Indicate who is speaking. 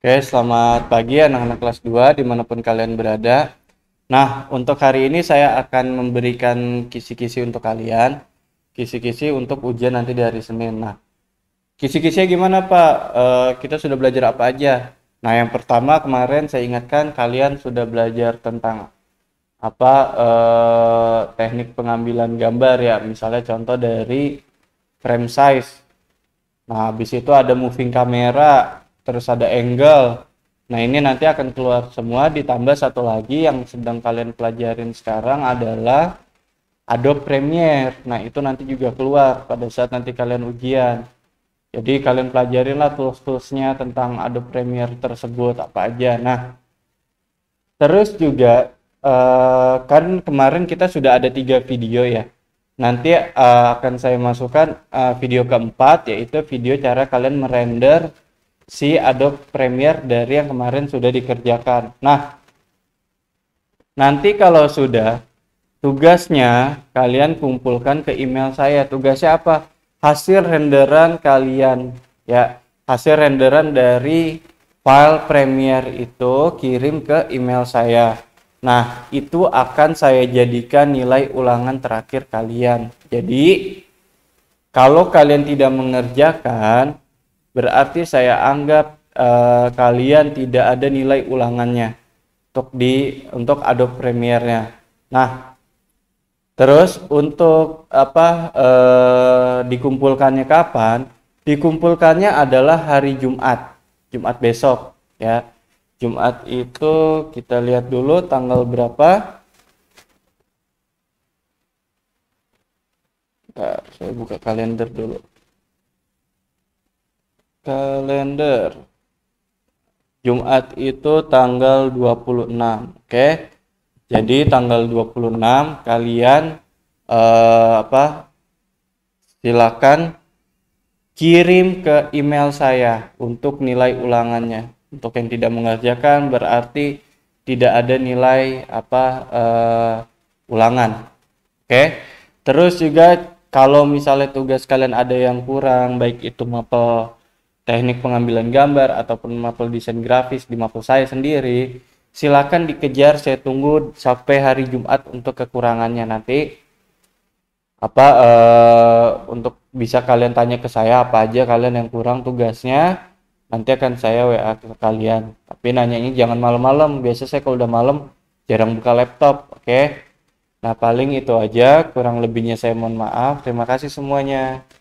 Speaker 1: Oke, selamat pagi anak-anak kelas 2 dimanapun kalian berada. Nah, untuk hari ini saya akan memberikan kisi-kisi untuk kalian. Kisi-kisi untuk ujian nanti di hari Senin. Nah, kisi-kisinya gimana Pak? E, kita sudah belajar apa aja? Nah, yang pertama kemarin saya ingatkan kalian sudah belajar tentang apa e, teknik pengambilan gambar ya. Misalnya contoh dari frame size. Nah, habis itu ada moving camera terus ada angle. Nah, ini nanti akan keluar semua ditambah satu lagi yang sedang kalian pelajarin sekarang adalah Adobe Premiere. Nah, itu nanti juga keluar pada saat nanti kalian ujian. Jadi kalian pelajarinlah tools-toolsnya tentang Adobe Premiere tersebut apa aja. Nah, terus juga eh, kan kemarin kita sudah ada tiga video ya. Nanti eh, akan saya masukkan eh, video keempat yaitu video cara kalian merender si Adobe Premiere dari yang kemarin sudah dikerjakan. Nah, nanti kalau sudah tugasnya kalian kumpulkan ke email saya. Tugasnya apa? Hasil renderan kalian ya, hasil renderan dari file Premiere itu kirim ke email saya. Nah, itu akan saya jadikan nilai ulangan terakhir kalian. Jadi, kalau kalian tidak mengerjakan, berarti saya anggap uh, kalian tidak ada nilai ulangannya untuk di untuk Adobe Premiere-nya. Nah, terus untuk apa uh, dikumpulkannya kapan? Dikumpulkannya adalah hari Jumat, Jumat besok ya. Jumat itu kita lihat dulu tanggal berapa. Nah, saya buka kalender dulu kalender Jumat itu tanggal 26 oke jadi tanggal 26 kalian eh, apa silakan kirim ke email saya untuk nilai ulangannya untuk yang tidak mengerjakan berarti tidak ada nilai apa eh, ulangan oke terus juga kalau misalnya tugas kalian ada yang kurang baik itu mapel teknik pengambilan gambar ataupun mapel desain grafis di mapel saya sendiri, silakan dikejar. Saya tunggu sampai hari Jumat untuk kekurangannya nanti apa uh, untuk bisa kalian tanya ke saya apa aja kalian yang kurang tugasnya nanti akan saya WA ke kalian tapi nanyanya jangan malam-malam biasa saya kalau udah malam jarang buka laptop oke okay? nah paling itu aja kurang lebihnya saya mohon maaf terima kasih semuanya